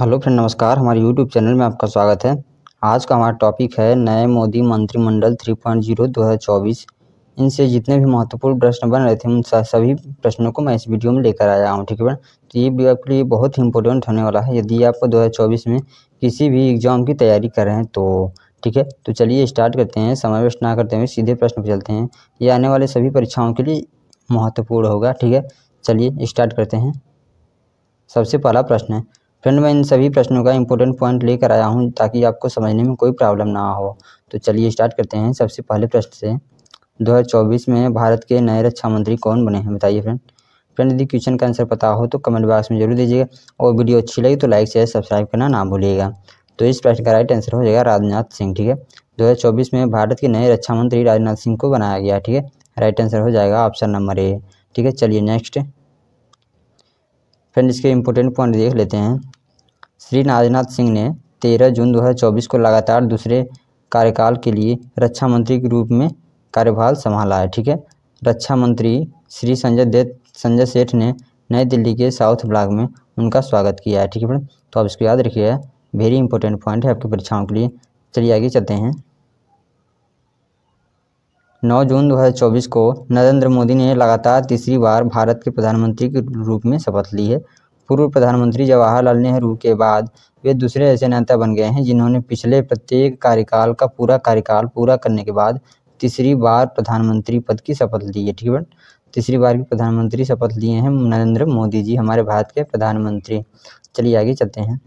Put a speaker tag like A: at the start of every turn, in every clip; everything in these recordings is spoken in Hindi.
A: हेलो फ्रेंड नमस्कार हमारे यूट्यूब चैनल में आपका स्वागत है आज का हमारा टॉपिक है नए मोदी मंत्रिमंडल 3.0 2024 इनसे जितने भी महत्वपूर्ण प्रश्न बन रहे थे उन सभी प्रश्नों को मैं इस वीडियो में लेकर आया हूँ ठीक है तो ये वीडियो आपके लिए बहुत ही इंपॉर्टेंट होने वाला है यदि आप दो में किसी भी एग्ज़ाम की तैयारी कर रहे हैं तो ठीक है तो चलिए स्टार्ट करते हैं समय व्यस्त ना करते हुए सीधे प्रश्न पर चलते हैं ये आने वाले सभी परीक्षाओं के लिए महत्वपूर्ण होगा ठीक है चलिए स्टार्ट करते हैं सबसे पहला प्रश्न है फ्रेंड मैं इन सभी प्रश्नों का इंपॉर्टेंट पॉइंट लेकर आया हूँ ताकि आपको समझने में कोई प्रॉब्लम ना हो तो चलिए स्टार्ट करते हैं सबसे पहले प्रश्न से 2024 में भारत के नए रक्षा मंत्री कौन बने हैं बताइए फ्रेंड फ्रेंड यदि क्वेश्चन का आंसर पता हो तो कमेंट बॉक्स में जरूर दीजिएगा और वीडियो अच्छी लगी तो लाइक शेयर सब्सक्राइब करना ना भूलिएगा तो इस प्रश्न का राइट आंसर हो जाएगा राजनाथ सिंह ठीक है 2024 में भारत के नए रक्षा मंत्री राजनाथ सिंह को बनाया गया ठीक है राइट आंसर हो जाएगा ऑप्शन नंबर ए ठीक है चलिए नेक्स्ट फ्रेंड इसके इम्पोर्टेंट पॉइंट देख लेते हैं श्री राजनाथ सिंह ने तेरह जून दो को लगातार दूसरे कार्यकाल के लिए रक्षा मंत्री के रूप में कार्यभार संभाला है ठीक है रक्षा मंत्री श्री संजय देव संजय सेठ ने नई दिल्ली के साउथ ब्लॉक में उनका स्वागत किया है ठीक है फ्रेंड तो आप इसको याद रखिएगा वेरी इंपॉर्टेंट पॉइंट है आपकी परीक्षाओं के लिए चलिए आगे चलते हैं 9 जून 2024 को नरेंद्र मोदी ने लगातार तीसरी बार भारत के प्रधानमंत्री के रूप में शपथ ली है पूर्व प्रधानमंत्री जवाहरलाल नेहरू के बाद वे दूसरे ऐसे नेता बन गए हैं जिन्होंने पिछले प्रत्येक कार्यकाल का पूरा कार्यकाल पूरा करने के बाद तीसरी बार प्रधानमंत्री पद की शपथ ली है ठीक है तीसरी बार की प्रधानमंत्री शपथ लिए हैं नरेंद्र मोदी जी हमारे भारत के प्रधानमंत्री चलिए आगे चलते हैं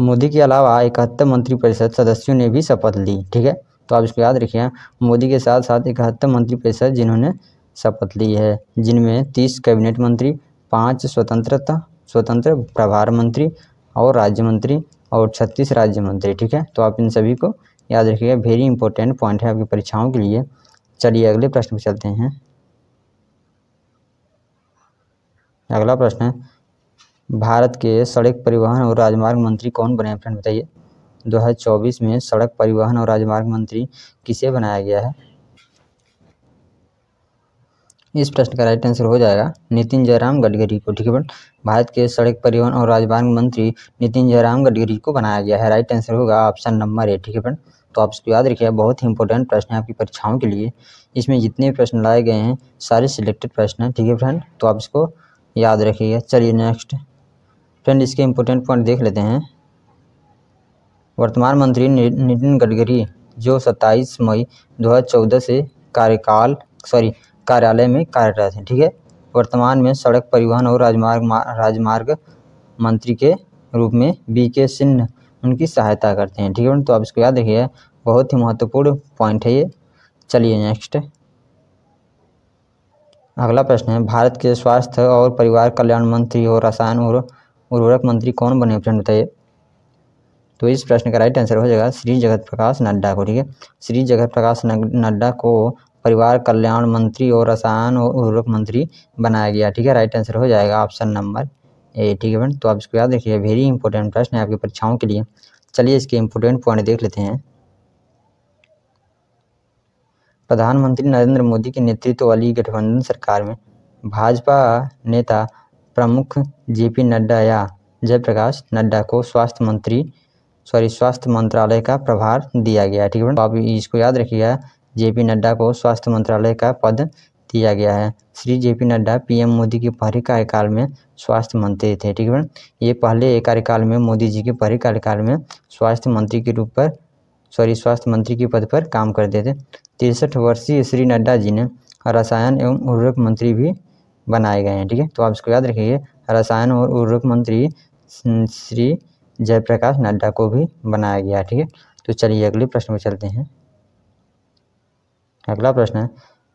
A: मोदी के अलावा इकहत्तर मंत्रिपरिषद सदस्यों ने भी शपथ ली ठीक है तो आप इसको याद रखिए हाँ। मोदी के साथ साथ इकहत्तर मंत्री परिषद जिन्होंने शपथ ली है जिनमें तीस कैबिनेट मंत्री पाँच स्वतंत्रता स्वतंत्र प्रभार मंत्री और राज्य मंत्री और छत्तीस राज्य मंत्री ठीक है तो आप इन सभी को याद रखिएगा वेरी इंपॉर्टेंट पॉइंट है आपकी परीक्षाओं के लिए चलिए अगले प्रश्न पर चलते हैं अगला प्रश्न है भारत के सड़क परिवहन और राजमार्ग मंत्री कौन बने फ्रेंड बताइए 2024 में सड़क परिवहन और राजमार्ग मंत्री किसे बनाया गया है इस प्रश्न का राइट आंसर हो जाएगा नितिन जयराम गडकरी को ठीक है भारत के सड़क परिवहन और राजमार्ग मंत्री नितिन जयराम गडकरी को बनाया गया है राइट आंसर होगा ऑप्शन नंबर ए ठीक है फ्रेंड तो आप इसको याद रखिए बहुत ही इंपॉर्टेंट प्रश्न है आपकी परीक्षाओं के लिए इसमें जितने भी प्रश्न लाए गए हैं सारे सिलेक्टेड प्रश्न हैं ठीक है फ्रेंड तो आप इसको याद रखिएगा चलिए नेक्स्ट फ्रेंड इसके इंपॉर्टेंट पॉइंट देख लेते हैं वर्तमान मंत्री नितिन गडकरी जो 27 मई 2014 से कार्यकाल सॉरी कार्यालय में कार्यरत हैं ठीक है वर्तमान में सड़क परिवहन और राजमार्ग राजमार्ग मंत्री के रूप में बी के सिन्ह उनकी सहायता करते हैं ठीक है तो आप इसको याद रखिए बहुत ही महत्वपूर्ण पॉइंट है ये चलिए नेक्स्ट अगला प्रश्न है भारत के स्वास्थ्य और परिवार कल्याण मंत्री और रसायन और उर्वरक मंत्री कौन बने फ्रेंड बताइए तो इस प्रश्न का राइट आंसर हो जाएगा श्री जगत प्रकाश नड्डा को ठीक है श्री जगत प्रकाश नड्डा को परिवार कल्याण मंत्री और रसायन और उर्वरक मंत्री बनाया गया ठीक है राइट आंसर हो जाएगा ऑप्शन नंबर ए ठीक है फ्रेंड तो आप इसको याद रखिए वेरी इंपॉर्टेंट प्रश्न है आपकी परीक्षाओं के लिए चलिए इसके इम्पोर्टेंट पॉइंट देख लेते हैं प्रधानमंत्री नरेंद्र मोदी के नेतृत्व वाली गठबंधन सरकार में भाजपा नेता प्रमुख जेपी नड्डा या जयप्रकाश नड्डा को स्वास्थ्य मंत्री सॉरी स्वास्थ्य मंत्रालय का प्रभार दिया गया है ठीक है आप इसको याद रखिएगा जे पी नड्डा को स्वास्थ्य मंत्रालय का पद दिया गया है Shri J P Nadda PM Modi के पहले कार्यकाल में स्वास्थ्य मंत्री थे ठीक है ये पहले कार्यकाल में मोदी जी के पहले कार्यकाल में स्वास्थ्य मंत्री के रूप पर सॉरी स्वास्थ्य मंत्री के पद पर काम करते थे तिरसठ वर्षीय श्री नड्डा जी ने रसायन एवं उर्वरक मंत्री भी बनाए गए हैं ठीक है तो आप इसको याद रखिए रसायन और उर्वरक मंत्री श्री जयप्रकाश नड्डा को भी बनाया गया ठीक है तो चलिए अगले प्रश्न में चलते हैं अगला प्रश्न है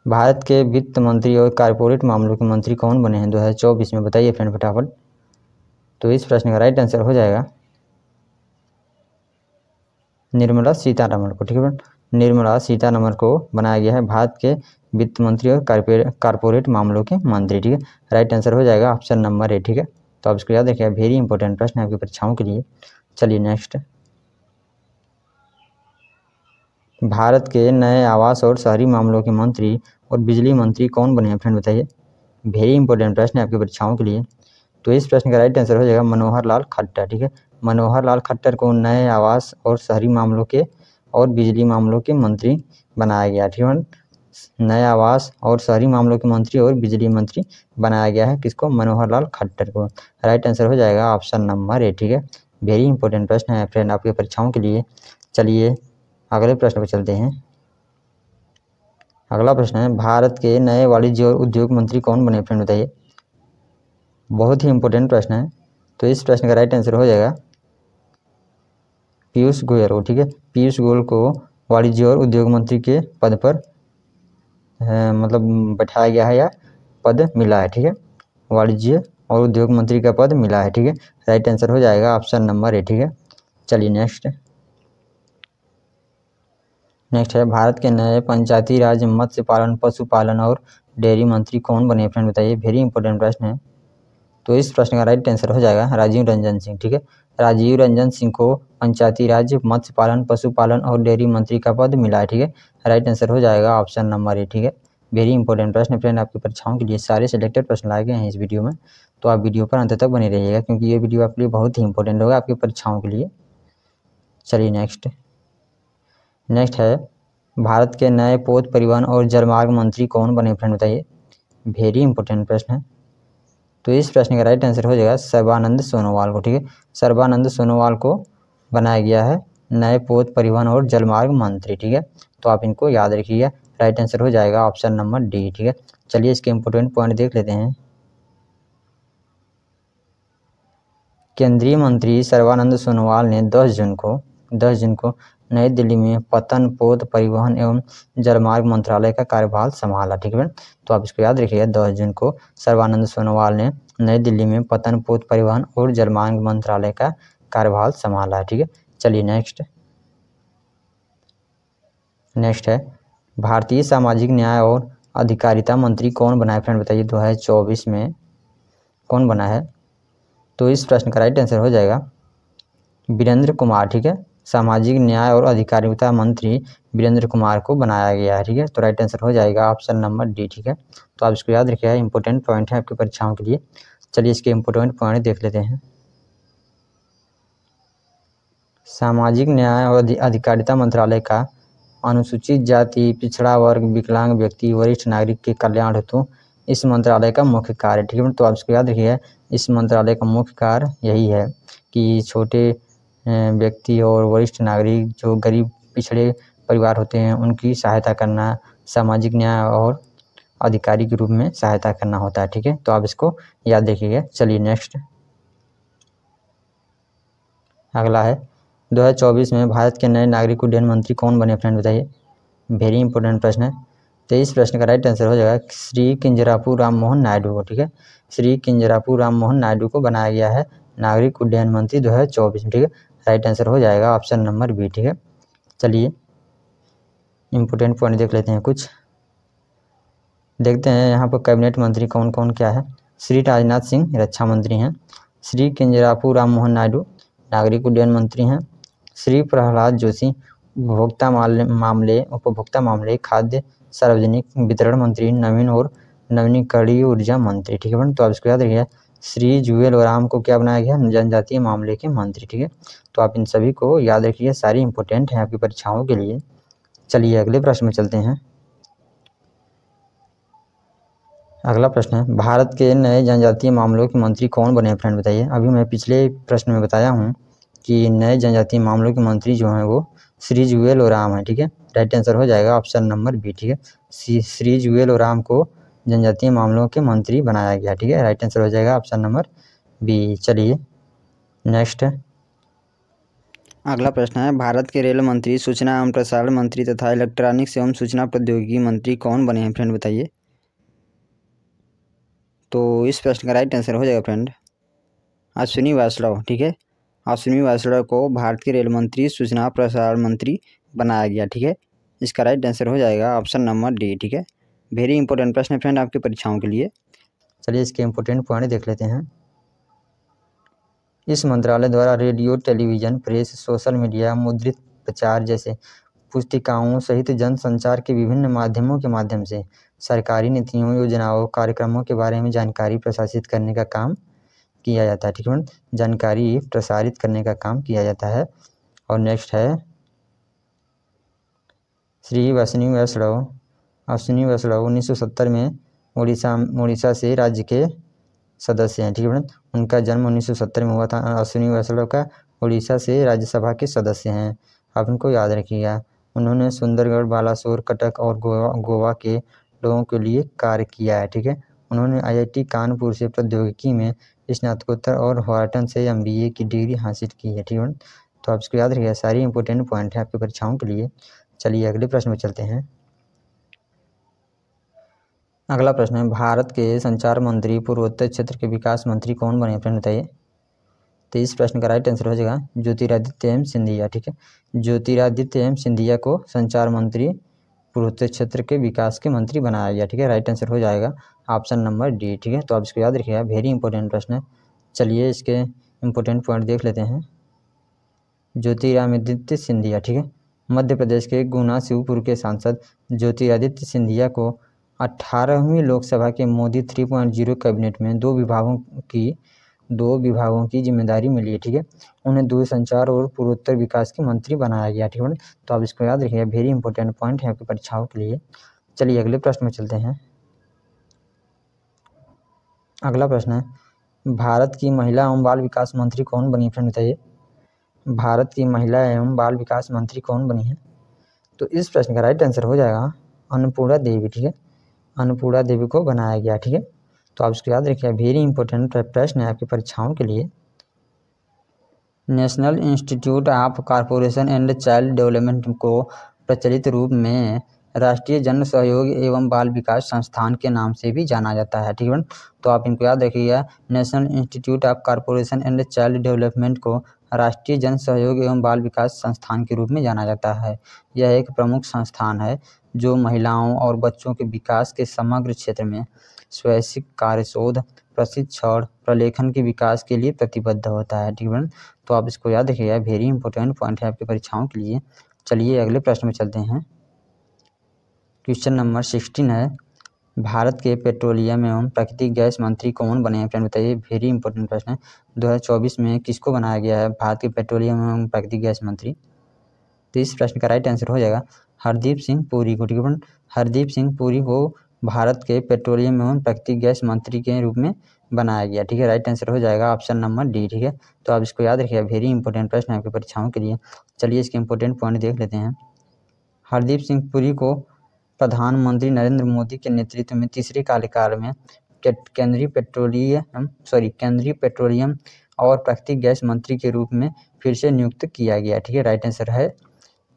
A: भारत के वित्त मंत्री और कारपोरेट मामलों के मंत्री कौन बने हैं 2024 में बताइए फ्रेंड फटाफट तो इस प्रश्न का राइट आंसर हो जाएगा निर्मला सीतारमण को ठीक है निर्मला सीतारमण को बनाया गया है भारत के वित्त मंत्री और कारपोरेट मामलों के मंत्री ठीक है राइट आंसर हो जाएगा ऑप्शन नंबर ए ठीक है तो आप इसको याद रखिए वेरी इंपॉर्टेंट प्रश्न है आपकी परीक्षाओं के लिए चलिए नेक्स्ट भारत के नए आवास और शहरी मामलों के मंत्री और बिजली मंत्री कौन बने हैं फ्रेंड बताइए वेरी इंपॉर्टेंट प्रश्न है आपकी परीक्षाओं के लिए तो इस प्रश्न का राइट आंसर हो जाएगा मनोहर लाल खट्टर ठीक है मनोहर लाल खट्टर को नए आवास और शहरी मामलों के और बिजली मामलों के मंत्री बनाया गया ठीक है नया आवास और शहरी मामलों के मंत्री और बिजली मंत्री बनाया गया है किसको मनोहर लाल खट्टर को राइट आंसर हो जाएगा ऑप्शन नंबर ए ठीक है वेरी इंपॉर्टेंट प्रश्न है फ्रेंड आपके परीक्षाओं के लिए चलिए अगले प्रश्न पर चलते हैं अगला प्रश्न है भारत के नए वाणिज्य और उद्योग मंत्री कौन बने फ्रेंड बताइए बहुत ही इंपॉर्टेंट प्रश्न है तो इस प्रश्न का राइट आंसर हो जाएगा पीयूष गोयल को ठीक है पीयूष गोयल को वाणिज्य और उद्योग मंत्री के पद पर मतलब बैठाया गया है या पद मिला है ठीक है वाणिज्य और उद्योग मंत्री का पद मिला है ठीक है राइट आंसर हो जाएगा ऑप्शन नंबर ए ठीक है चलिए नेक्स्ट नेक्स्ट है भारत के नए पंचायती राज मत्स्य पालन पशुपालन और डेयरी मंत्री कौन बने फ्रेंड बताइए वेरी इंपॉर्टेंट प्रश्न है तो इस प्रश्न का राइट आंसर हो जाएगा राजीव रंजन सिंह ठीक है राजीव रंजन सिंह को पंचायती राज मत्स्य पालन पशुपालन और डेयरी मंत्री का पद मिला है ठीक है राइट आंसर हो जाएगा ऑप्शन नंबर ए ठीक है वेरी इंपॉर्टेंट प्रश्न फ्रेंड आपकी परीक्षाओं के लिए सारे सिलेक्टेड प्रश्न लाए गए हैं इस वीडियो में तो आप वीडियो पर अंत तक बने रहिएगा क्योंकि ये वीडियो आपके लिए बहुत ही इंपॉर्टेंट होगा आपकी परीक्षाओं के लिए चलिए नेक्स्ट नेक्स्ट है भारत के नए पोत परिवहन और जलमार्ग मंत्री कौन बने फ्रेंड बताइए वेरी इंपॉर्टेंट प्रश्न है तो इस प्रश्न का राइट आंसर हो जाएगा सर्वानंद सोनोवाल को ठीक है सर्वानंद सोनोवाल को बनाया गया है नए पोत परिवहन और जलमार्ग मंत्री ठीक है तो आप इनको याद रखिए राइट आंसर हो जाएगा ऑप्शन नंबर डी ठीक है चलिए इसके इम्पोर्टेंट पॉइंट देख लेते हैं केंद्रीय मंत्री सर्वानंद सोनोवाल ने 10 जून को 10 जून को नई दिल्ली में पतन पोत परिवहन एवं जलमार्ग मंत्रालय का कार्यभार संभाला ठीक है तो आप इसको याद रखिएगा दस जून को सर्वानंद सोनोवाल ने नई दिल्ली में पतन पोत परिवहन और जलमार्ग मंत्रालय का कार्यभार संभाला है ठीक है चलिए नेक्स्ट नेक्स्ट है भारतीय सामाजिक न्याय और अधिकारिता मंत्री कौन बना है फ्रेंड बताइए दो हज़ार चौबीस में कौन बना है तो इस प्रश्न का राइट आंसर हो जाएगा वीरेंद्र कुमार ठीक है सामाजिक न्याय और अधिकारिता मंत्री वीरेंद्र कुमार को बनाया गया है ठीक है तो राइट आंसर हो जाएगा ऑप्शन नंबर डी ठीक है तो आप इसको याद रखिएगा इंपॉर्टेंट पॉइंट है आपकी परीक्षाओं के लिए चलिए इसके इम्पोर्टेंट पॉइंट देख लेते हैं सामाजिक न्याय और अधिकारिता मंत्रालय का अनुसूचित जाति पिछड़ा वर्ग विकलांग व्यक्ति वरिष्ठ नागरिक के कल्याण हेतु इस मंत्रालय का मुख्य कार्य ठीक है तो आप इसको याद रखिए इस मंत्रालय का मुख्य कार्य यही है कि छोटे व्यक्ति और वरिष्ठ नागरिक जो गरीब पिछड़े परिवार होते हैं उनकी सहायता करना सामाजिक न्याय और अधिकारी के रूप में सहायता करना होता है ठीक है तो आप इसको याद रखिएगा चलिए नेक्स्ट अगला है 2024 में भारत के नए नागरिक उड्डयन मंत्री कौन बने फ्रेंड बताइए वेरी इंपॉर्टेंट प्रश्न है तो इस प्रश्न का राइट आंसर हो जाएगा श्री किंजरापुर राम मोहन नायडू को ठीक है श्री किंजरापुर राम मोहन नायडू को बनाया गया है नागरिक उड्डयन मंत्री दो ठीक है राइट आंसर हो जाएगा ऑप्शन नंबर बी ठीक है चलिए इम्पोर्टेंट पॉइंट देख लेते हैं कुछ देखते हैं यहाँ पर कैबिनेट मंत्री कौन कौन क्या है श्री राजनाथ सिंह रक्षा मंत्री हैं श्री केंजरापू राम मोहन नायडू नागरिक उड्डयन मंत्री हैं श्री प्रहलाद जोशी उपभोक्ता मामले उपभोक्ता मामले खाद्य सार्वजनिक वितरण मंत्री नवीन और नवीनीकरणीय ऊर्जा मंत्री ठीक है फ्रेंड तो आप इसको याद रखिए श्री जुएल और राम को क्या बनाया गया जनजातीय मामले के मंत्री ठीक है तो आप इन सभी को याद रखिए सारी इंपॉर्टेंट हैं आपकी परीक्षाओं के लिए चलिए अगले प्रश्न में चलते हैं अगला प्रश्न है भारत के नए जनजातीय मामलों के मंत्री कौन बने फ्रेंड बताइए अभी मैं पिछले प्रश्न में बताया हूँ कि नए जनजातीय मामलों के मंत्री जो हैं वो श्री जुएल ओराम है ठीक है राइट आंसर हो जाएगा ऑप्शन नंबर बी ठीक है श्री जुएल ओराम को जनजातीय मामलों के मंत्री बनाया गया ठीक है राइट आंसर हो जाएगा ऑप्शन नंबर बी चलिए नेक्स्ट अगला प्रश्न है भारत के रेल मंत्री सूचना एवं प्रसारण मंत्री तथा इलेक्ट्रॉनिक्स एवं सूचना प्रौद्योगिकी मंत्री कौन बने हैं फ्रेंड बताइए तो इस प्रश्न का राइट आंसर हो जाएगा फ्रेंड अश्विनी वैष्णव ठीक है अश्विनी वैष्णव को भारत के रेल मंत्री सूचना प्रसारण मंत्री बनाया गया ठीक है इसका राइट आंसर हो जाएगा ऑप्शन नंबर डी ठीक है वेरी इंपॉर्टेंट प्रश्न है फ्रेंड आपकी परीक्षाओं के लिए चलिए इसके इम्पोर्टेंट पॉइंट देख लेते हैं इस मंत्रालय द्वारा radio television press social media मुद्रित प्रचार जैसे पुस्तिकाओं सहित जन संचार के विभिन्न माध्यमों के माध्यम से सरकारी नीतियों योजनाओं कार्यक्रमों के बारे में जानकारी प्रसारित करने का काम किया जाता है ठीक है जानकारी प्रसारित करने का काम किया जाता है और नेक्स्ट है श्री वैष्णव वैष्णव अश्विनी वैष्णव उन्नीस में उड़ीसा उड़ीसा से राज्य के सदस्य हैं ठीक है उनका जन्म 1970 में हुआ था अश्विनी वैष्णव का उड़ीसा से राज्यसभा के सदस्य हैं आप इनको याद रखिएगा उन्होंने सुंदरगढ़ बालासोर कटक और गोवा गोवा के लोगों के लिए कार्य किया है ठीक है उन्होंने आईआईटी कानपुर से प्रौद्योगिकी में स्नातकोत्तर और हॉर्टन से एमबीए की डिग्री हासिल की है ठीक है तो आप इसको याद रखिएगा सारी इंपॉर्टेंट पॉइंट है आपकी परीक्षाओं के लिए चलिए अगले प्रश्न में चलते हैं अगला प्रश्न है भारत के संचार मंत्री पूर्वोत्तर क्षेत्र के विकास मंत्री कौन बने प्रश्न बताइए तो इस प्रश्न का राइट आंसर हो जाएगा ज्योतिरादित्य एम सिंधिया ठीक है ज्योतिरादित्य एम सिंधिया को संचार मंत्री पूर्वोत्तर क्षेत्र के विकास के मंत्री बनाया गया ठीक है राइट आंसर हो जाएगा ऑप्शन नंबर डी ठीक है तो आप इसको याद रखिएगा वेरी इंपॉर्टेंट प्रश्न है चलिए इसके इंपॉर्टेंट पॉइंट देख लेते हैं ज्योतिरादित्य सिंधिया ठीक है मध्य प्रदेश के गुना शिवपुर के सांसद ज्योतिरादित्य सिंधिया को अट्ठारहवीं लोकसभा के Modi three point zero cabinet में दो विभागों की दो विभागों की जिम्मेदारी मिली है ठीक है उन्हें दूरसंचार और पूर्वोत्तर विकास की मंत्री बनाया गया ठीक है तो आप इसको याद रखिएगा वेरी इंपॉर्टेंट पॉइंट है आपकी परीक्षाओं के लिए चलिए अगले प्रश्न में चलते हैं अगला प्रश्न है भारत की महिला एवं बाल विकास मंत्री कौन बनी फ्रेंड बताइए भारत की महिला एवं बाल विकास मंत्री कौन बनी है तो इस प्रश्न का राइट आंसर हो जाएगा अन्नपूर्णा देवी ठीक है अन्नपूर्णा देवी को बनाया गया ठीक है तो आप इसको याद रखिए वेरी इंपॉर्टेंट प्रश्न है आपकी परीक्षाओं के लिए national institute of corporation and child development को प्रचलित रूप में राष्ट्रीय जन सहयोग एवं बाल विकास संस्थान के नाम से भी जाना जाता है ठीक है तो आप इनको याद रखिएगा national institute of corporation and child development को राष्ट्रीय जन सहयोग एवं बाल विकास संस्थान के रूप में जाना जाता है यह एक प्रमुख संस्थान है जो महिलाओं और बच्चों के विकास के समग्र क्षेत्र में स्वैच्छिक कार्यशोध प्रशिक्षण प्रलेखन के विकास के लिए प्रतिबद्ध होता है ठीक है तो आप इसको याद रखिएगा वेरी इंपॉर्टेंट पॉइंट है आपकी परीक्षाओं के लिए चलिए अगले प्रश्न में चलते हैं क्वेश्चन नंबर सिक्सटीन है भारत के पेट्रोलियम एवं प्राकृतिक गैस मंत्री कौन बने हैं फ्रेंड बताइए वेरी इंपॉर्टेंट प्रश्न है 2024 में किसको बनाया गया है भारत के पेट्रोलियम एवं प्राकृतिक गैस मंत्री तो इस प्रश्न का राइट आंसर हो जाएगा हरदीप सिंह पुरी को ठीक है हरदीप सिंह पुरी को भारत के पेट्रोलियम एवं प्राकृतिक गैस मंत्री के रूप में बनाया गया ठीक है राइट आंसर हो जाएगा ऑप्शन नंबर डी ठीक है तो आप इसको याद रखिएगा वेरी इंपॉर्टेंट प्रश्न आपकी परीक्षाओं के लिए चलिए इसके इंपॉर्टेंट पॉइंट देख लेते हैं हरदीप सिंह पुरी को प्रधानमंत्री नरेंद्र मोदी के नेतृत्व में तीसरे कार्यकाल में केंद्रीय पेट्रोलियम सॉरी केंद्रीय पेट्रोलियम और प्राकृतिक गैस मंत्री के रूप में फिर से नियुक्त किया गया ठीक है राइट आंसर है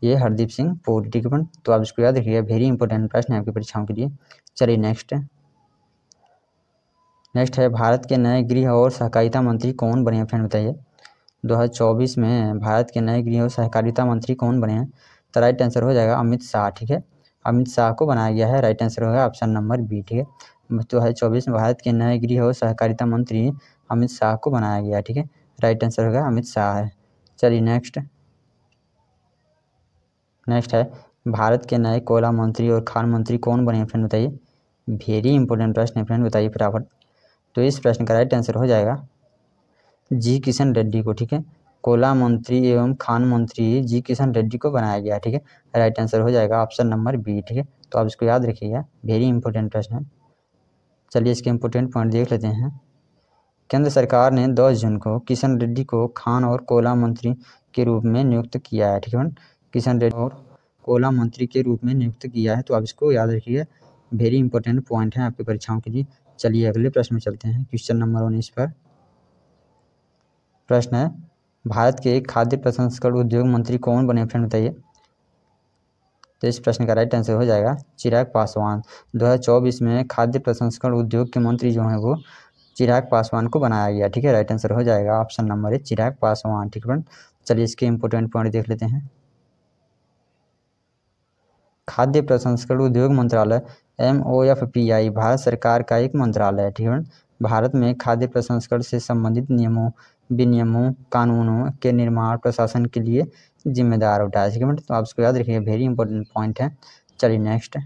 A: ये हरदीप सिंह पोरी डिपार्टमेंट तो आप इसको याद रखिएगा वेरी इंपॉर्टेंट प्रश्न है आपकी परीक्षाओं के लिए चलिए नेक्स्ट नेक्स्ट है भारत के नए गृह और सहकारिता मंत्री कौन बने हैं फ्रेंड बताइए 2024 में भारत के नए गृह और सहकारिता मंत्री कौन बने हैं तो राइट आंसर हो जाएगा अमित शाह ठीक है अमित शाह को बनाया गया है राइट आंसर होगा ऑप्शन नंबर बी ठीक है दो हज़ार चौबीस में भारत के नए गृह और सहकारिता मंत्री अमित शाह को बनाया गया ठीक है राइट आंसर होगा अमित शाह है चलिए नेक्स्ट नेक्स्ट है भारत के नए कोयला मंत्री और खान मंत्री कौन बने फ्रेंड बताइए वेरी इंपॉर्टेंट प्रश्न है फ्रेंड बताइए फटाफट तो इस प्रश्न का राइट आंसर हो जाएगा जी किशन रेड्डी को ठीक है कोयला मंत्री एवं खान मंत्री जी किशन रेड्डी को बनाया गया ठीक है राइट आंसर हो जाएगा ऑप्शन नंबर बी ठीक है तो आप इसको याद रखिएगा वेरी इंपॉर्टेंट प्रश्न है चलिए इसके इम्पोर्टेंट पॉइंट देख लेते हैं केंद्र सरकार ने 10 जून को किशन रेड्डी को खान और कोयला मंत्री के रूप में नियुक्त किया है ठीक है किशन रेड्डी और कोला मंत्री के रूप में नियुक्त किया है तो आप इसको याद रखिए वेरी इंपॉर्टेंट पॉइंट है आपकी परीक्षाओं के लिए चलिए अगले प्रश्न में चलते हैं क्वेश्चन नंबर उन्नीस पर प्रश्न है भारत के खाद्य प्रसंस्करण उद्योग मंत्री कौन बने फ्रेंड बताइए तो इस प्रश्न का राइट आंसर हो जाएगा चिराग पासवान 2024 में खाद्य प्रसंस्करण उद्योग के मंत्री जो हैं वो चिराग पासवान को बनाया गया ठीक है राइट आंसर हो जाएगा ऑप्शन नंबर है चिराग पासवान ठीक है चलिए इसके इंपोर्टेंट पॉइंट देख लेते हैं खाद्य प्रसंस्करण उद्योग मंत्रालय M O F P I Bharat सरकार का एक मंत्रालय है ठीक भारत में खाद्य प्रसंस्करण से संबंधित नियमों विनियमों कानूनों के निर्माण प्रशासन के लिए जिम्मेदार उठाया ठीक है तो आप इसको याद रखिए वेरी इंपॉर्टेंट पॉइंट है चलिए नेक्स्ट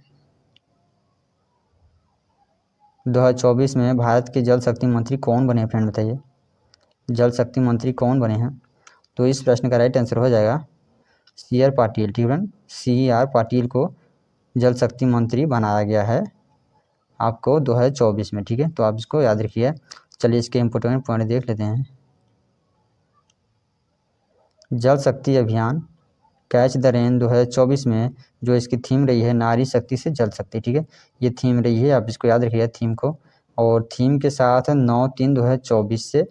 A: 2024 में भारत के जल शक्ति मंत्री कौन बने फ्रेंड बताइए जल शक्ति मंत्री कौन बने हैं तो इस प्रश्न का राइट आंसर हो जाएगा सी आर पाटिल ठीक है सी आर e पाटिल को जल शक्ति मंत्री बनाया गया है आपको 2024 में ठीक है तो आप इसको याद रखिए चलिए इसके इम्पोर्टेंट पॉइंट देख लेते हैं जल शक्ति अभियान कैच द रेन 2024 में जो इसकी थीम रही है नारी शक्ति से जल शक्ति ठीक है ये थीम रही है आप इसको याद रखिएगा थीम को और थीम के साथ नौ तीन चौबीस से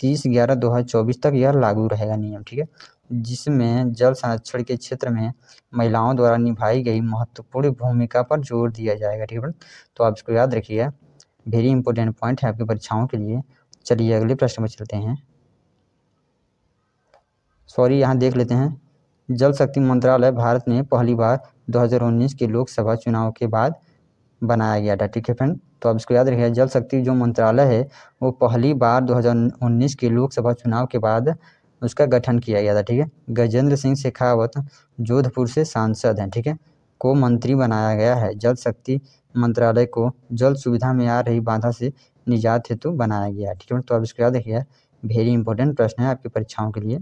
A: तीस ग्यारह चौबीस तक यह लागू रहेगा नियम ठीक है जिसमें जल संरक्षण के क्षेत्र में महिलाओं द्वारा निभाई गई महत्वपूर्ण भूमिका पर जोर दिया जाएगा ठीक है तो आप इसको याद रखिए वेरी इंपॉर्टेंट पॉइंट है आपकी परीक्षाओं के लिए चलिए अगले प्रश्न में चलते हैं सॉरी यहाँ देख लेते हैं जल शक्ति मंत्रालय भारत में पहली बार 2019 के लोकसभा चुनाव के बाद बनाया गया था ठीक है फ्रेंड तो अब इसको याद रखिए जल शक्ति जो मंत्रालय है वो पहली बार 2019 के लोकसभा चुनाव के बाद उसका गठन किया गया था ठीक है गजेंद्र सिंह शेखावत जोधपुर से सांसद हैं ठीक है को मंत्री बनाया गया है जल शक्ति मंत्रालय को जल सुविधा में आ रही बाधा से निजात हेतु बनाया गया है ठीक है तो अब इसके बाद देखिए वेरी इंपॉर्टेंट प्रश्न है आपकी परीक्षाओं के लिए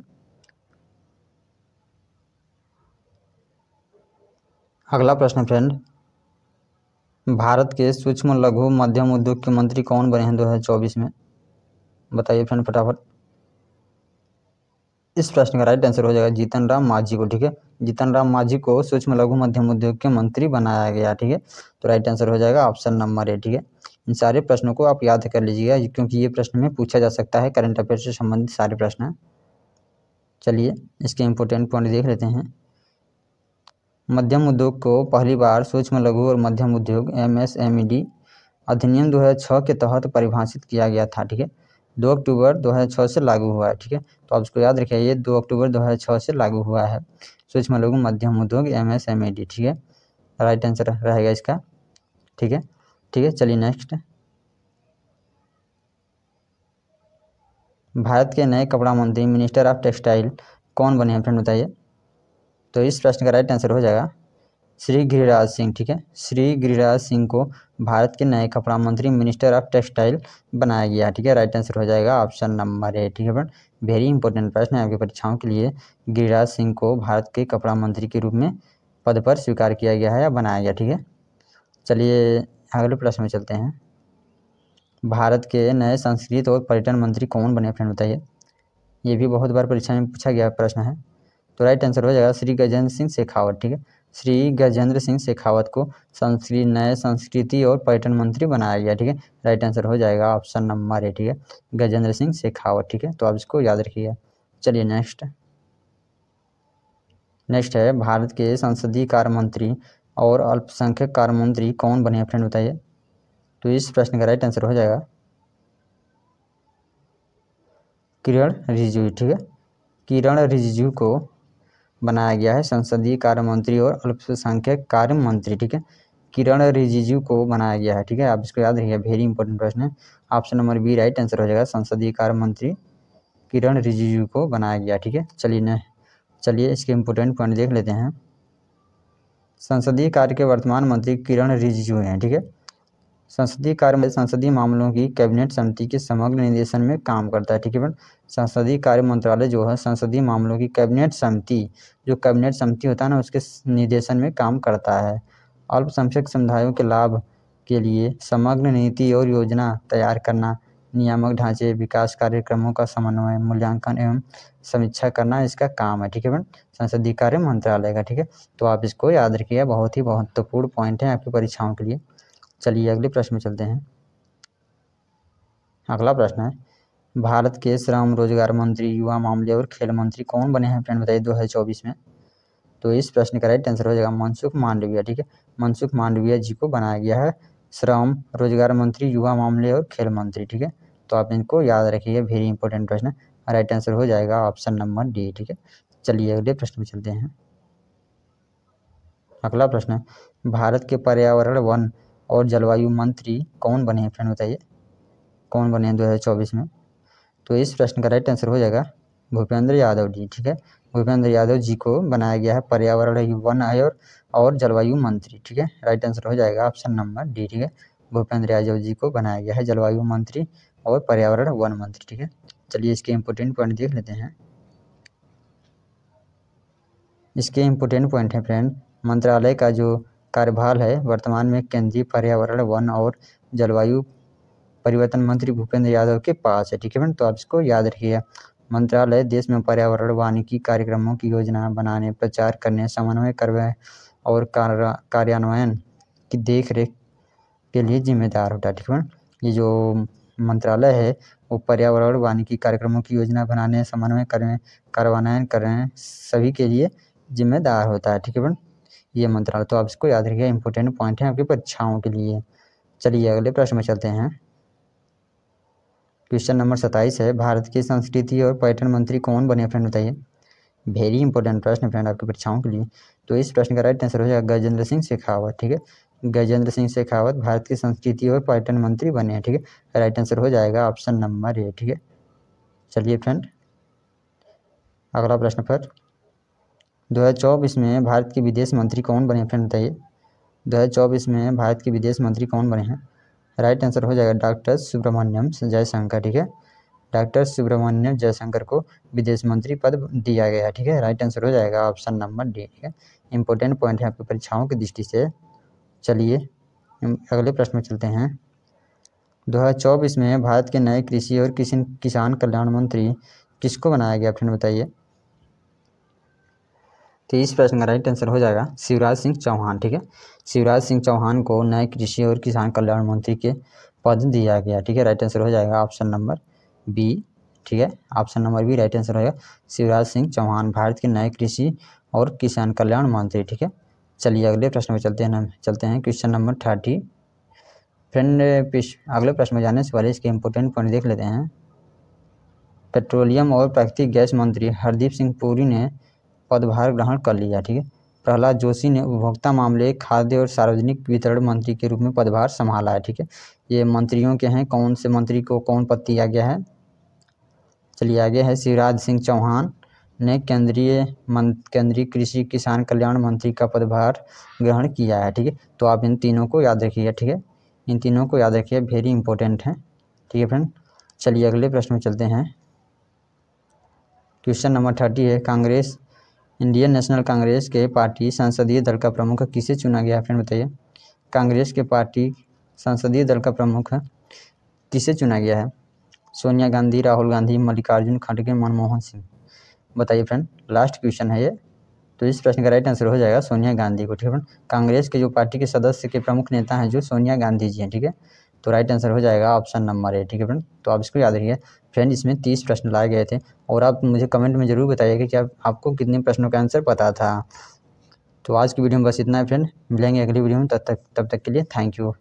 A: अगला प्रश्न फ्रेंड भारत के सूक्ष्म लघु मध्यम उद्योग के मंत्री कौन बने हैं 2024 में बताइए फ्रेंड फटाफट इस प्रश्न का राइट आंसर हो जाएगा जीतन राम माझी को ठीक है जीतन राम माझी को सूक्ष्म लघु मध्यम उद्योग के मंत्री बनाया गया ठीक है तो राइट आंसर हो जाएगा ऑप्शन नंबर ए ठीक है इन सारे प्रश्नों को आप याद कर लीजिएगा क्योंकि ये प्रश्न में पूछा जा सकता है करंट अफेयर से संबंधित सारे प्रश्न चलिए इसके इम्पोर्टेंट पॉइंट देख लेते हैं मध्यम उद्योग को पहली बार सूक्ष्म लघु और मध्यम उद्योग M S M E D अधिनियम दो के तहत परिभाषित किया गया था ठीक है दो अक्टूबर 2006 से लागू हुआ है ठीक है तो आप इसको याद रखिए ये दो अक्टूबर 2006 से लागू हुआ है सूक्ष्म लघु मध्यम उद्योग M S M E D ठीक है राइट आंसर रहेगा इसका ठीक है ठीक है चलिए नेक्स्ट भारत के नए कपड़ा मंत्री मिनिस्टर ऑफ टेक्सटाइल कौन बने हैं फ्रेंड बताइए तो इस प्रश्न का राइट आंसर हो जाएगा श्री गिरिराज सिंह ठीक है श्री गिरिराज सिंह को भारत के नए कपड़ा मंत्री मिनिस्टर ऑफ टेक्सटाइल बनाया गया ठीक है राइट आंसर हो जाएगा ऑप्शन नंबर ए ठीक है फ्रेंड वेरी इंपॉर्टेंट प्रश्न है आपकी परीक्षाओं के लिए गिरिराज सिंह को भारत के कपड़ा मंत्री के रूप में पद पर स्वीकार किया गया है या बनाया गया ठीक है चलिए अगले प्रश्न में चलते हैं भारत के नए संस्कृत और पर्यटन मंत्री कौन बने फ्रेंड बताइए ये भी बहुत बार परीक्षा में पूछा गया प्रश्न है तो राइट आंसर हो जाएगा श्री गजेंद्र सिंह शेखावत ठीक है श्री गजेंद्र सिंह शेखावत को संस्कृत नए संस्कृति और पर्यटन मंत्री बनाया गया ठीक है राइट आंसर हो जाएगा ऑप्शन नंबर है ठीक है गजेंद्र सिंह शेखावत ठीक है तो आप इसको याद रखिएगा चलिए नेक्स्ट नेक्स्ट है भारत के संसदीय कार्य मंत्री और अल्पसंख्यक कार्य मंत्री कौन बने फ्रेंड बताइए तो इस प्रश्न का राइट आंसर हो जाएगा किरण रिजिजू ठीक है किरण रिजिजू को बनाया गया है संसदीय कार्य मंत्री और अल्पसंख्यक कार्य मंत्री ठीक है किरण रिजिजू को बनाया गया है ठीक है आप इसको याद रखिए वेरी इंपॉर्टेंट प्रश्न है option number B right answer हो जाएगा संसदीय कार्य मंत्री किरण रिजिजू को बनाया गया ठीक है चलिए न चलिए इसके इम्पोर्टेंट पॉइंट देख लेते हैं संसदीय कार्य के वर्तमान मंत्री किरण रिजिजू हैं ठीक है थीके? संसदीय कार्य संसदीय मामलों की कैबिनेट समिति के समग्र निर्देशन में काम करता है ठीक है संसदीय कार्य मंत्रालय जो है संसदीय मामलों की कैबिनेट समिति जो कैबिनेट समिति होता है ना उसके निर्देशन में काम करता है अल्पसंख्यक समुदायों के लाभ के लिए समग्र नीति और योजना तैयार करना नियामक ढांचे विकास कार्यक्रमों का समन्वय मूल्यांकन एवं समीक्षा करना इसका काम है ठीक है बन संसदीय कार्य मंत्रालय का ठीक है तो आप इसको याद रखिएगा बहुत ही महत्वपूर्ण पॉइंट है आपकी परीक्षाओं के लिए चलिए अगले प्रश्न में चलते हैं अगला प्रश्न है भारत के श्रम रोजगार मंत्री युवा मामले और खेल मंत्री कौन बने हैं फ्रेंड बताइए दो हज़ार चौबीस में तो इस प्रश्न का राइट आंसर हो जाएगा मनसुख मांडविया ठीक है मनसुख मांडविया जी को बनाया गया है श्रम रोजगार मंत्री युवा मामले और खेल मंत्री ठीक है तो आप इनको याद रखिए वेरी इंपॉर्टेंट प्रश्न राइट आंसर हो जाएगा ऑप्शन नंबर डी ठीक है चलिए अगले प्रश्न में चलते हैं अगला प्रश्न है भारत के पर्यावरण वन और जलवायु मंत्री कौन बने हैं फ्रेंड बताइए कौन बने हैं चौबीस में तो इस प्रश्न का राइट आंसर हो जाएगा भूपेंद्र यादव जी ठीक है भूपेंद्र यादव जी को बनाया गया है पर्यावरण वन आयोग और जलवायु मंत्री ठीक है राइट आंसर हो जाएगा ऑप्शन नंबर डी ठीक है भूपेंद्र यादव जी को बनाया गया है जलवायु मंत्री और पर्यावरण वन मंत्री ठीक है चलिए इसके इम्पोर्टेंट पॉइंट देख लेते हैं इसके इम्पोर्टेंट पॉइंट है फ्रेंड मंत्रालय का जो कार्यभार है वर्तमान में केंद्रीय पर्यावरण वन और जलवायु परिवर्तन मंत्री भूपेंद्र यादव के पास है ठीक है तो आप इसको याद रखिए मंत्रालय देश में पर्यावरण वानिकी कार्यक्रमों की योजना बनाने प्रचार करने समन्वय करवाए और कार्यान्वयन की देख रेख के लिए जिम्मेदार होता है ठीक है ये जो मंत्रालय है वो पर्यावरण वानिकी कार्यक्रमों की योजना बनाने समन्वय करने कार्यान्वयन करने सभी के लिए जिम्मेदार होता है ठीक है बन ये मंत्रालय तो आप इसको याद रखिए इंपॉर्टेंट पॉइंट है आपकी परीक्षाओं के लिए चलिए अगले प्रश्न में चलते हैं क्वेश्चन नंबर सत्ताईस है भारत की संस्कृति और पर्यटन मंत्री कौन बने फ्रेंड बताइए वेरी इंपॉर्टेंट प्रश्न फ्रेंड आपकी परीक्षाओं के लिए तो इस प्रश्न का राइट आंसर हो जाएगा गजेंद्र सिंह शेखावत ठीक है गजेंद्र सिंह शेखावत भारत की संस्कृति और पर्यटन मंत्री बने हैं ठीक है राइट आंसर हो जाएगा ऑप्शन नंबर ए ठीक है चलिए फ्रेंड अगला प्रश्न फिर 2024 में भारत के विदेश मंत्री कौन बने फ्रेंड बताइए 2024 में भारत के विदेश मंत्री कौन बने हैं राइट आंसर हो जाएगा डॉक्टर सुब्रमण्यम जयशंकर ठीक है डॉक्टर सुब्रमण्यम जयशंकर को विदेश मंत्री पद दिया गया ठीक है राइट आंसर हो जाएगा ऑप्शन नंबर डी ठीक है इंपॉर्टेंट पॉइंट है आपकी परीक्षाओं की दृष्टि से चलिए अगले प्रश्न में चलते हैं 2024 में भारत के नए कृषि और किसान कल्याण मंत्री किसको बनाया गया फ्रेंड बताइए तो इस प्रश्न का राइट आंसर हो जाएगा शिवराज सिंह चौहान ठीक है शिवराज सिंह चौहान को नए कृषि और किसान कल्याण मंत्री के पद दिया गया ठीक है राइट आंसर हो जाएगा ऑप्शन नंबर बी ठीक है option number B right answer होगा शिवराज सिंह चौहान भारत के नए कृषि और किसान कल्याण मंत्री ठीक है चलिए अगले प्रश्न में चलते हैं चलते हैं क्वेश्चन नंबर थर्टी फ्रेंड अगले प्रश्न में जाने से पहले इसके इम्पोर्टेंट पॉइंट देख लेते हैं पेट्रोलियम और प्राकृतिक गैस मंत्री हरदीप सिंह पुरी ने पदभार ग्रहण कर लिया ठीक है प्रहलाद जोशी ने उपभोक्ता मामले खाद्य और सार्वजनिक वितरण मंत्री के रूप में पदभार संभाला है ठीक है ये मंत्रियों के हैं कौन से मंत्री को कौन पद दिया गया है चलिए आगे है शिवराज सिंह चौहान ने केंद्रीय केंद्रीय कृषि किसान कल्याण मंत्री का पदभार ग्रहण किया है ठीक है तो आप इन तीनों को याद रखिए ठीक है इन तीनों को याद रखिए वेरी इंपॉर्टेंट है ठीक है फ्रेंड चलिए अगले प्रश्न में चलते हैं क्वेश्चन नंबर थर्टी है कांग्रेस इंडियन नेशनल कांग्रेस के पार्टी संसदीय दल का प्रमुख किसे चुना गया है फ्रेंड बताइए कांग्रेस के पार्टी संसदीय दल का प्रमुख किसे चुना गया है सोनिया गांधी राहुल गांधी मल्लिकार्जुन खड़गे मनमोहन सिंह बताइए फ्रेंड लास्ट क्वेश्चन है ये तो इस प्रश्न का राइट आंसर हो जाएगा सोनिया गांधी को ठीक है फ्रेंड कांग्रेस के जो पार्टी के सदस्य के प्रमुख नेता हैं जो सोनिया गांधी जी हैं ठीक है तो राइट आंसर हो जाएगा ऑप्शन नंबर ए ठीक है फ्रेंड तो आप इसको याद रखिए फ्रेंड इसमें तीस प्रश्न लाए गए थे और आप मुझे कमेंट में ज़रूर बताइएगा कि आप, आपको कितने प्रश्नों का आंसर पता था तो आज की वीडियो में बस इतना है फ्रेंड मिलेंगे अगली वीडियो में तब तक तब तक के लिए थैंक यू